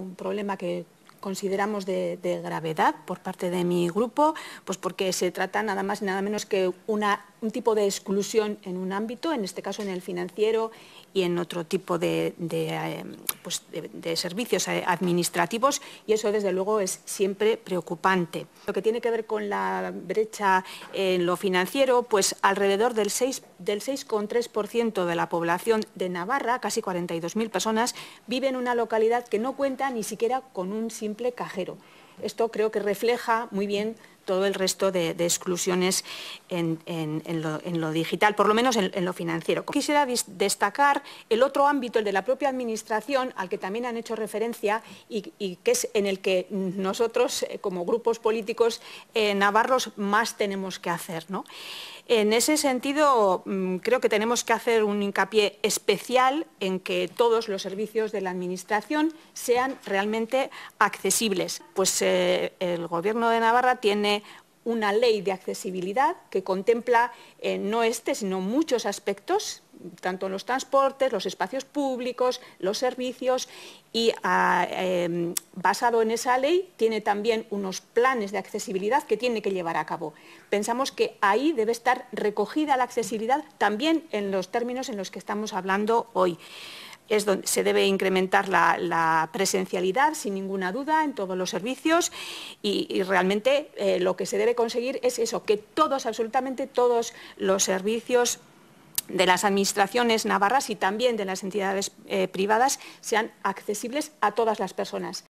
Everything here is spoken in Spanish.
un problema que consideramos de, gravedad por parte de mi grupo, pues porque se trata nada más y nada menos que una, un tipo de exclusión en un ámbito, en este caso en el financiero y en otro tipo de, eh, pues servicios eh, administrativos, y eso desde luego es siempre preocupante. Lo que tiene que ver con la brecha en lo financiero, pues alrededor del 6,3% del 6,3% de la población de Navarra, casi 42.000 personas, vive en una localidad que no cuenta ni siquiera con un cajero. Esto creo que refleja muy bien todo el resto de, exclusiones en, lo, digital, por lo menos en, lo financiero. Quisiera destacar el otro ámbito, el de la propia Administración, al que también han hecho referencia y, que es en el que nosotros, eh, como grupos políticos navarros, más tenemos que hacer. ¿no? En ese sentido, mm, creo que tenemos que hacer un hincapié especial en que todos los servicios de la Administración sean realmente accesibles. Pues eh, el Gobierno de Navarra tiene una ley de accesibilidad que contempla eh, no este, sino muchos aspectos, tanto los transportes, los espacios públicos, los servicios, y ah, em, basado en esa ley tiene también unos planes de accesibilidad que tiene que llevar a cabo. Pensamos que ahí debe estar recogida la accesibilidad también en los términos en los que estamos hablando hoy es donde se debe incrementar la, presencialidad, sin ninguna duda, en todos los servicios y, realmente eh, lo que se debe conseguir es eso, que todos, absolutamente todos los servicios de las administraciones navarras y también de las entidades eh, privadas sean accesibles a todas las personas.